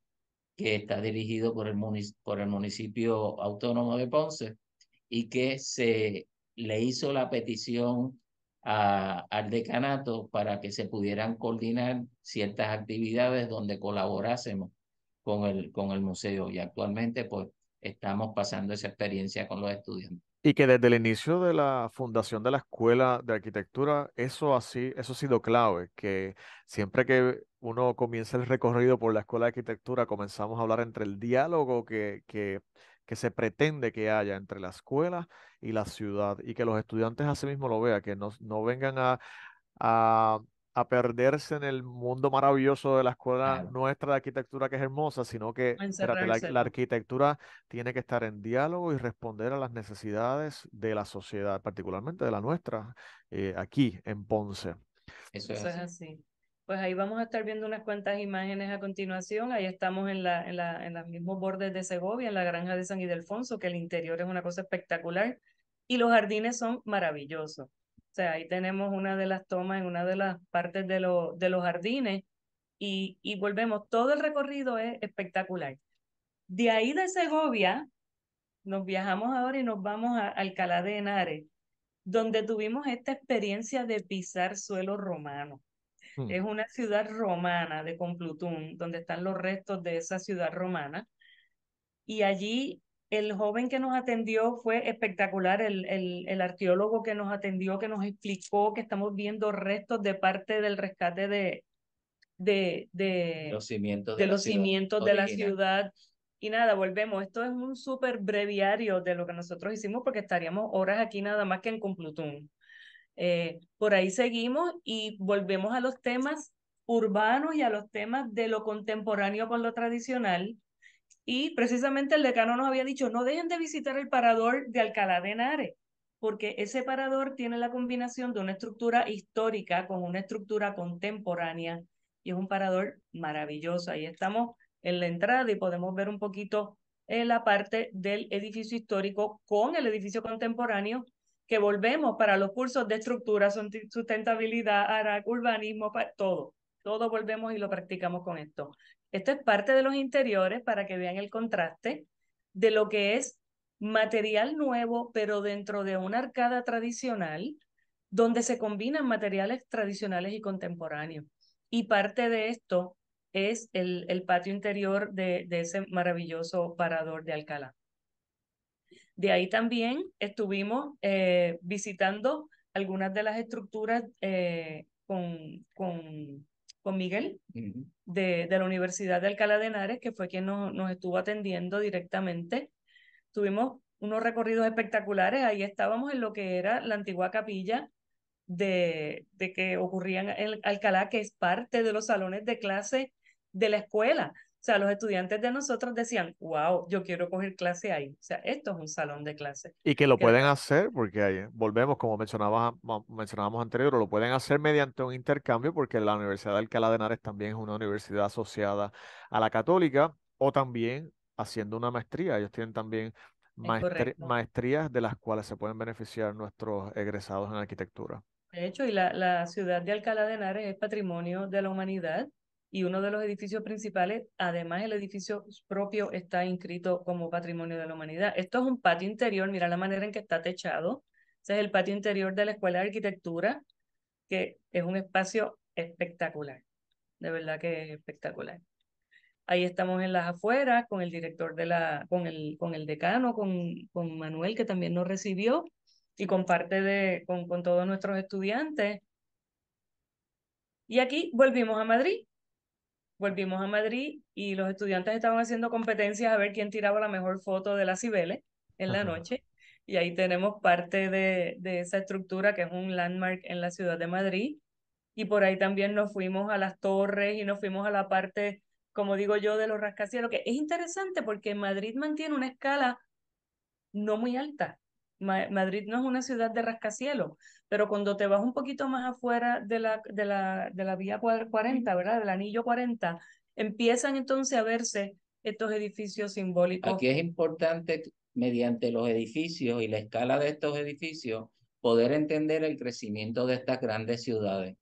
Speaker 1: que está dirigido por el, por el municipio autónomo de Ponce y que se le hizo la petición al decanato para que se pudieran coordinar ciertas actividades donde colaborásemos con el, con el museo. Y actualmente, pues, estamos pasando esa experiencia con los estudiantes.
Speaker 2: Y que desde el inicio de la fundación de la Escuela de Arquitectura, eso, así, eso ha sido clave, que siempre que uno comienza el recorrido por la Escuela de Arquitectura, comenzamos a hablar entre el diálogo que, se pretende que haya entre la escuela y la ciudad, y que los estudiantes así mismo lo vean, que no, vengan a a perderse en el mundo maravilloso de la escuela nuestra de arquitectura que es hermosa, sino que la, arquitectura tiene que estar en diálogo y responder a las necesidades de la sociedad, particularmente de la nuestra, eh, aquí en Ponce. Eso es, así.
Speaker 3: Pues ahí vamos a estar viendo unas cuantas imágenes a continuación. Ahí estamos en, la, en, la, en los mismos bordes de Segovia, en la granja de San Ildefonso, que el interior es una cosa espectacular y los jardines son maravillosos. O sea, ahí tenemos una de las tomas en una de las partes de, de los jardines y, volvemos, todo el recorrido es espectacular. De ahí de Segovia, nos viajamos ahora y nos vamos a Alcalá de Henares, donde tuvimos esta experiencia de pisar suelo romano. Hmm. Es una ciudad romana de Complutum, donde están los restos de esa ciudad romana. Y allí el joven que nos atendió fue espectacular, el, el, el, arqueólogo que nos atendió, que nos explicó que estamos viendo restos de parte del rescate de, de, de los
Speaker 1: cimientos, de, los cimientos de la ciudad.
Speaker 3: Y nada, volvemos. Esto es un súper breviario de lo que nosotros hicimos porque estaríamos horas aquí nada más que en Complutum. Eh, por ahí seguimos y volvemos a los temas urbanos y a los temas de lo contemporáneo con lo tradicional y precisamente el decano nos había dicho, no dejen de visitar el parador de Alcalá de Henares, porque ese parador tiene la combinación de una estructura histórica con una estructura contemporánea y es un parador maravilloso. Ahí estamos en la entrada y podemos ver un poquito en eh, la parte del edificio histórico con el edificio contemporáneo que volvemos para los cursos de estructura, sustentabilidad, ARAC, urbanismo, todo todo volvemos y lo practicamos con esto. Esto es parte de los interiores para que vean el contraste de lo que es material nuevo, pero dentro de una arcada tradicional, donde se combinan materiales tradicionales y contemporáneos. Y parte de esto es el, patio interior de, ese maravilloso parador de Alcalá. De ahí también estuvimos eh, visitando algunas de las estructuras eh, con, con con Miguel de, la Universidad de Alcalá de Henares, que fue quien nos, nos estuvo atendiendo directamente. Tuvimos unos recorridos espectaculares, ahí estábamos en lo que era la antigua capilla de, de que ocurrían en Alcalá, que es parte de los salones de clase de la escuela. O sea, los estudiantes de nosotros decían, wow, yo quiero coger clase ahí. O sea, esto es un salón de clase. Y que lo pueden hacer,
Speaker 2: porque ahí eh, volvemos, como mencionabas, mencionábamos anteriormente, lo pueden hacer mediante un intercambio, porque la Universidad de Alcalá de Henares también es una universidad asociada a la católica, o también haciendo una maestría. Ellos tienen también maestrías de las cuales se pueden beneficiar nuestros egresados en arquitectura.
Speaker 3: De hecho, y la, la ciudad de Alcalá de Henares es patrimonio de la humanidad y uno de los edificios principales, además el edificio propio está inscrito como Patrimonio de la Humanidad. Esto es un patio interior, mira la manera en que está techado. Ese es el patio interior de la Escuela de Arquitectura, que es un espacio espectacular, de verdad que es espectacular. Ahí estamos en las afueras con el director de la, con el, con el decano, con, con Manuel, que también nos recibió, y con parte de, con, con todos nuestros estudiantes. Y aquí volvimos a Madrid, volvimos a Madrid y los estudiantes estaban haciendo competencias a ver quién tiraba la mejor foto de la Cibele en la noche. Y ahí tenemos parte de, de esa estructura que es un landmark en la ciudad de Madrid. Y por ahí también nos fuimos a las torres y nos fuimos a la parte, como digo yo, de los rascacielos, que es interesante porque Madrid mantiene una escala no muy alta. Madrid no es una ciudad de rascacielos, pero cuando te vas un poquito más afuera de la, de la, de la vía 40, ¿verdad? Del anillo 40, empiezan entonces a verse estos edificios simbólicos. Aquí es
Speaker 1: importante, mediante los edificios y la escala de estos edificios, poder entender el crecimiento de estas grandes ciudades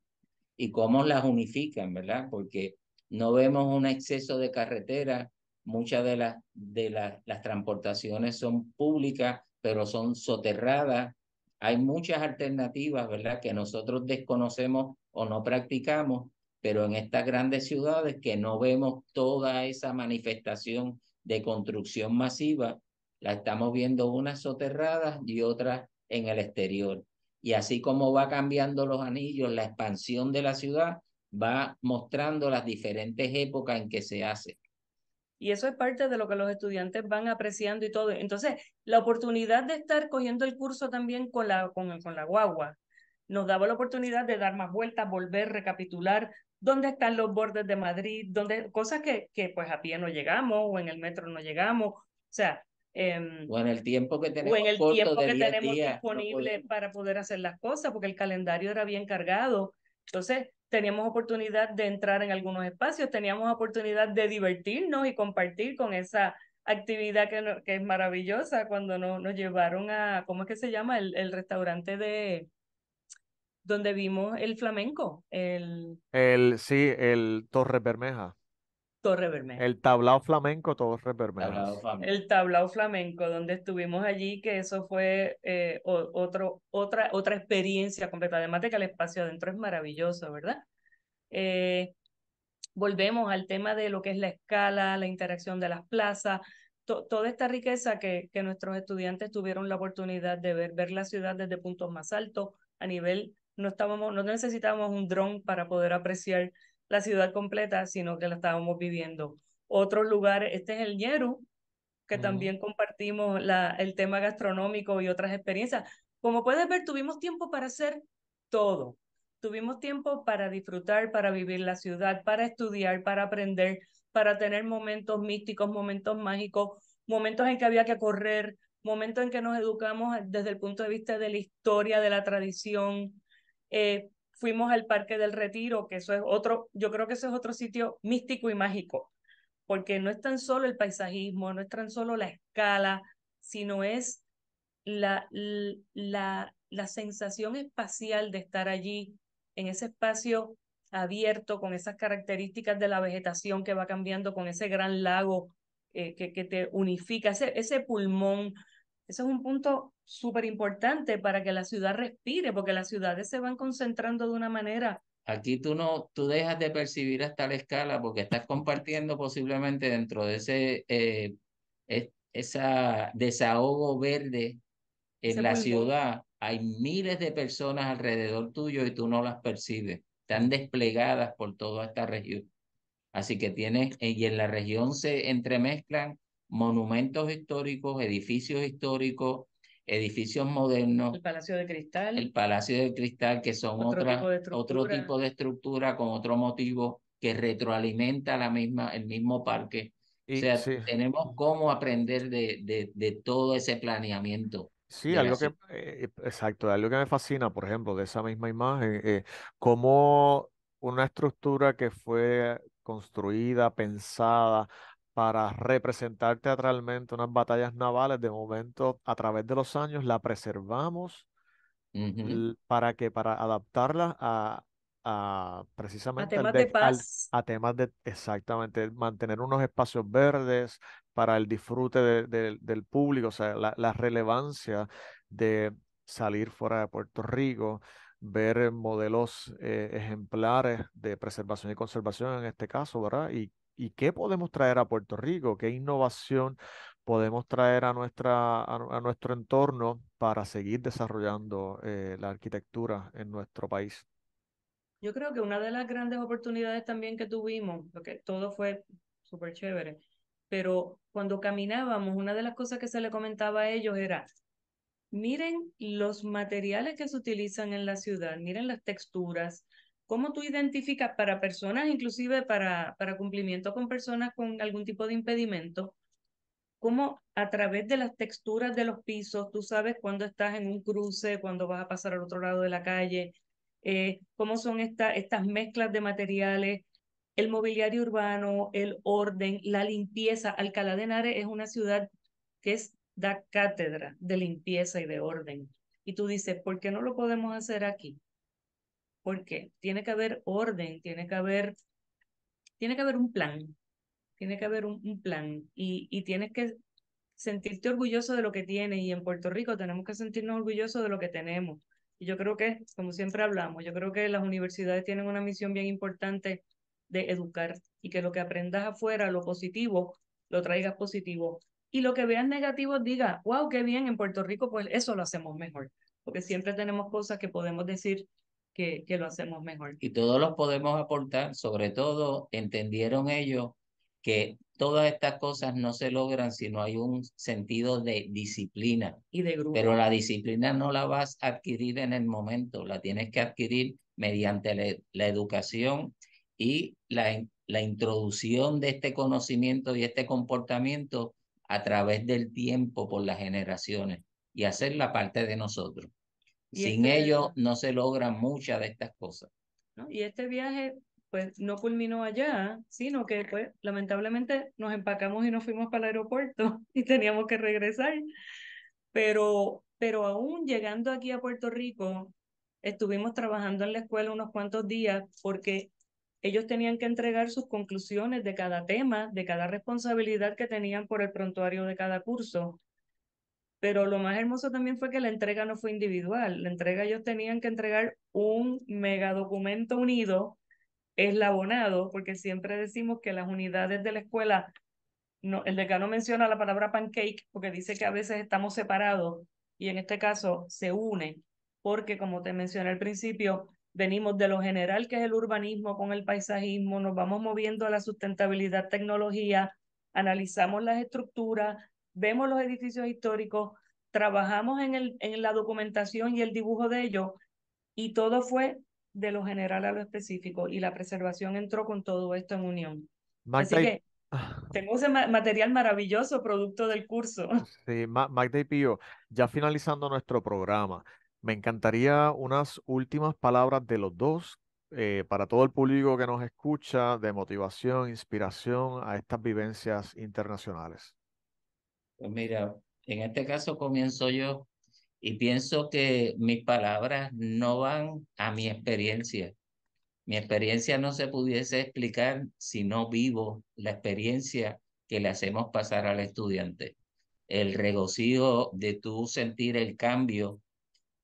Speaker 1: y cómo las unifican, ¿verdad? Porque no vemos un exceso de carretera, muchas de, las, de las transportaciones son públicas pero son soterradas. Hay muchas alternativas, ¿verdad?, que nosotros desconocemos o no practicamos, pero en estas grandes ciudades que no vemos toda esa manifestación de construcción masiva, la estamos viendo unas soterradas y otras en el exterior. Y así como va cambiando los anillos, la expansión de la ciudad va mostrando las diferentes épocas en que se hace. Y eso es parte de lo que los estudiantes van apreciando y todo. Entonces,
Speaker 3: la oportunidad de estar cogiendo el curso también con la, con, con la guagua nos daba la oportunidad de dar más vueltas, volver, recapitular dónde están los bordes de Madrid, dónde, cosas que, que pues a pie no llegamos o en el metro no llegamos. O sea, em, o en
Speaker 1: el tiempo que tenemos, disponible
Speaker 3: para poder hacer las cosas, porque el calendario era bien cargado. Entonces, teníamos oportunidad de entrar en algunos espacios, teníamos oportunidad de divertirnos y compartir con esa actividad que, es maravillosa cuando no, nos llevaron a, ¿cómo es que se llama? El, restaurante de donde vimos el flamenco. El,
Speaker 2: el sí, el torre Bermeja.
Speaker 3: Torre Bermeja.
Speaker 2: El tablao flamenco Torre Bermeja.
Speaker 3: El tablao flamenco, donde estuvimos allí, que eso fue eh, otro, otra, otra experiencia completa. Además de que el espacio adentro es maravilloso, ¿verdad? Eh, volvemos al tema de lo que es la escala, la interacción de las plazas, toda esta riqueza que, que nuestros estudiantes tuvieron la oportunidad de ver, ver la ciudad desde puntos más altos, a nivel, no, estábamos, no necesitábamos un dron para poder apreciar la ciudad completa, sino que la estábamos viviendo. Otro lugar, este es el Yeru, que también compartimos la, el tema gastronómico y otras experiencias. Como puedes ver, tuvimos tiempo para hacer todo. Tuvimos tiempo para disfrutar, para vivir la ciudad, para estudiar, para aprender, para tener momentos místicos, momentos mágicos, momentos en que había que correr, momentos en que nos educamos desde el punto de vista de la historia, de la tradición. Eh, fuimos al Parque del Retiro, que eso es otro, yo creo que eso es otro sitio místico y mágico, porque no es tan solo el paisajismo, no es tan solo la escala, sino es la, la, la sensación espacial de estar allí, en ese espacio abierto, con esas características de la vegetación que va cambiando, con ese gran lago eh, que, que, te unifica, ese, ese pulmón. eso es un punto súper importante para que la ciudad respire, porque las ciudades se van concentrando de una manera.
Speaker 1: Aquí tú no, tú dejas de percibir hasta la escala porque estás compartiendo posiblemente dentro de ese eh, esa desahogo verde en la ciudad. Hay miles de personas alrededor tuyo y tú no las percibes. Están desplegadas por toda esta región. Así que tienes, eh, y en la región se entremezclan monumentos históricos, edificios históricos, edificios modernos. El Palacio de Cristal. El Palacio de Cristal, que son otro, otra, tipo, de otro tipo de estructura con otro motivo que retroalimenta la misma, el mismo parque. o sea, tenemos cómo aprender de, de, todo ese planeamiento.
Speaker 2: Sí, algo que, eh, exacto, algo que me fascina, por ejemplo, de esa misma imagen, como eh, cómo una estructura que fue construida, pensada, para representar teatralmente unas batallas navales, de momento, a través de los años, la preservamos para que, para adaptarla a, a precisamente a temas, de, paz. a temas de exactamente mantener unos espacios verdes para el disfrute del público, o sea, la, relevancia de salir fuera de Puerto Rico, ver eh, modelos eh, ejemplares de preservación y conservación en este caso, ¿verdad? Y y qué podemos traer a Puerto Rico, qué innovación podemos traer a, nuestra, a, nuestro entorno para seguir desarrollando eh, la arquitectura en nuestro país.
Speaker 3: Yo creo que una de las grandes oportunidades también que tuvimos, porque todo fue súper chévere, pero cuando caminábamos, una de las cosas que se le comentaba a ellos era, miren los materiales que se utilizan en la ciudad, miren las texturas, ¿Cómo tú identificas para personas, inclusive para, para cumplimiento con personas con algún tipo de impedimento, cómo a través de las texturas de los pisos tú sabes cuándo estás en un cruce, cuándo vas a pasar al otro lado de la calle, eh, cómo son estas estas mezclas de materiales, el mobiliario urbano, el orden, la limpieza. Alcalá de Henares es una ciudad que es da cátedra de limpieza y de orden. Y tú dices, ¿por qué no lo podemos hacer aquí? porque tiene que haber orden, tiene que haber, tiene que haber un plan, tiene que haber un, plan y, y tienes que sentirte orgulloso de lo que tienes y en Puerto Rico tenemos que sentirnos orgullosos de lo que tenemos. Y yo creo que, como siempre hablamos, yo creo que las universidades tienen una misión bien importante de educar y que lo que aprendas afuera, lo positivo, lo traigas positivo. Y lo que veas negativo, diga, wow, qué bien, en Puerto Rico, pues eso lo hacemos mejor. Porque siempre tenemos cosas que podemos decir, que, lo hacemos mejor.
Speaker 1: Y todos los podemos aportar, sobre todo entendieron ellos que todas estas cosas no se logran si no hay un sentido de disciplina.
Speaker 3: Y de grupo. Pero
Speaker 1: la disciplina no la vas a adquirir en el momento, la tienes que adquirir mediante la, educación y la, la introducción de este conocimiento y este comportamiento a través del tiempo por las generaciones y hacer la parte de nosotros.
Speaker 3: Sin este ellos
Speaker 1: no se logran muchas de estas cosas.
Speaker 3: Y este viaje pues no culminó allá, sino que pues lamentablemente nos empacamos y nos fuimos para el aeropuerto y teníamos que regresar. Pero, pero aún llegando aquí a Puerto Rico, estuvimos trabajando en la escuela unos cuantos días porque ellos tenían que entregar sus conclusiones de cada tema, de cada responsabilidad que tenían por el prontuario de cada curso pero lo más hermoso también fue que la entrega no fue individual, la entrega ellos tenían que entregar un mega documento unido, eslabonado, porque siempre decimos que las unidades de la escuela, no, el decano menciona la palabra pancake porque dice que a veces estamos separados y en este caso se une, porque como te mencioné al principio, venimos de lo general que es el urbanismo con el paisajismo, nos vamos moviendo a la sustentabilidad, tecnología, analizamos las estructuras, vemos los edificios históricos, trabajamos en, el, en la documentación y el dibujo de ellos, y todo fue de lo general a lo específico, y la preservación entró con todo esto en unión. Así que tengo ese material maravilloso producto del curso.
Speaker 2: Sí, Magda y ya finalizando nuestro programa, me encantaría unas últimas palabras de los dos eh, para todo el público que nos escucha de motivación, inspiración a estas vivencias internacionales. Pues mira,
Speaker 1: en este caso comienzo yo y pienso que mis palabras no van a mi experiencia. Mi experiencia no se pudiese explicar si no vivo la experiencia que le hacemos pasar al estudiante. El regocijo de tú sentir el cambio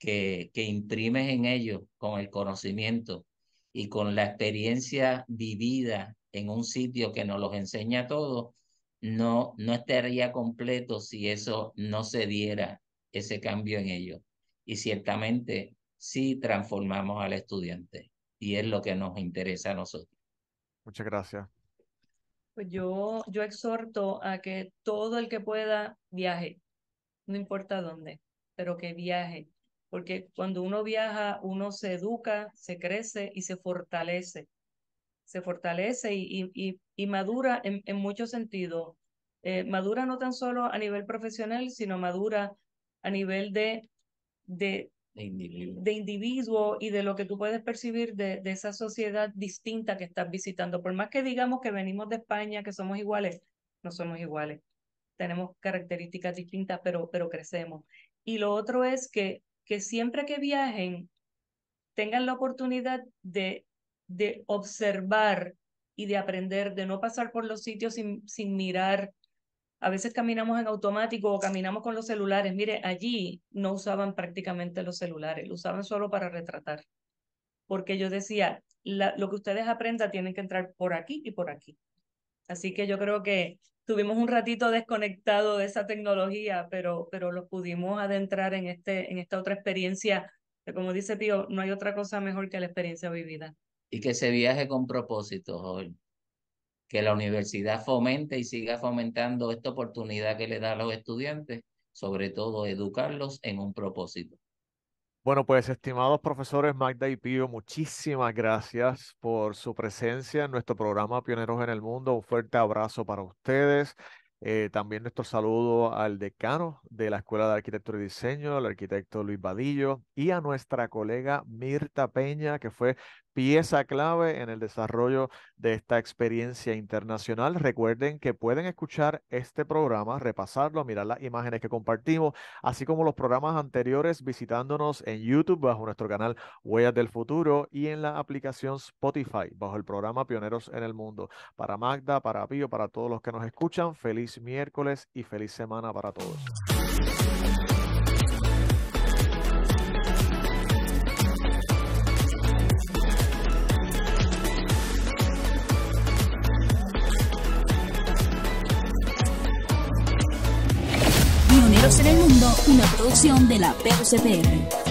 Speaker 1: que, que imprimes en ellos con el conocimiento y con la experiencia vivida en un sitio que nos los enseña a todos, no, no estaría completo si eso no se diera, ese cambio en ellos. Y ciertamente sí transformamos al estudiante y es lo que nos interesa a nosotros. Muchas gracias.
Speaker 3: Pues yo, yo exhorto a que todo el que pueda viaje, no importa dónde, pero que viaje, porque cuando uno viaja, uno se educa, se crece y se fortalece. Se fortalece y, y y madura en, en muchos sentidos. Eh, madura no tan solo a nivel profesional, sino madura a nivel de, de, de, individuo. y de lo que tú puedes percibir de, esa sociedad distinta que estás visitando. Por más que digamos que venimos de España, que somos iguales, no somos iguales. Tenemos características distintas, pero, pero crecemos. Y lo otro es que, que siempre que viajen, tengan la oportunidad de, de observar y de aprender, de no pasar por los sitios sin, sin mirar. A veces caminamos en automático o caminamos con los celulares. Mire, allí no usaban prácticamente los celulares, lo usaban solo para retratar. Porque yo decía, lo que ustedes aprendan tienen que entrar por aquí y por aquí. Así que yo creo que tuvimos un ratito desconectado de esa tecnología, pero, pero pudimos adentrar en, este, en esta otra experiencia. como dice tío no hay otra cosa mejor que la experiencia vivida
Speaker 1: y que se viaje con propósito, hoy. Que la universidad fomente y siga fomentando esta oportunidad que le da a los estudiantes, sobre todo educarlos en un propósito.
Speaker 2: Bueno, pues estimados profesores Magda y Pío, muchísimas gracias por su presencia en nuestro programa Pioneros en el Mundo. Un fuerte abrazo para ustedes. Eh, también nuestro saludo al decano de la Escuela de Arquitectura y Diseño, el arquitecto Luis Vadillo, y a nuestra colega Mirta Peña, que fue pieza clave en el desarrollo de esta experiencia internacional. Recuerden que pueden escuchar este programa, repasarlo, mirar las imágenes que compartimos, así como los programas anteriores visitándonos en YouTube bajo nuestro canal Huellas del Futuro y en la aplicación Spotify bajo el programa Pioneros en el Mundo. Para Magda, para Pío, para todos los que nos escuchan, feliz miércoles y feliz semana para todos.
Speaker 3: Noticieros en el Mundo,
Speaker 2: una producción de la PUCPR.